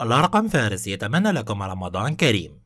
الله فارس يتمنى لكم رمضان كريم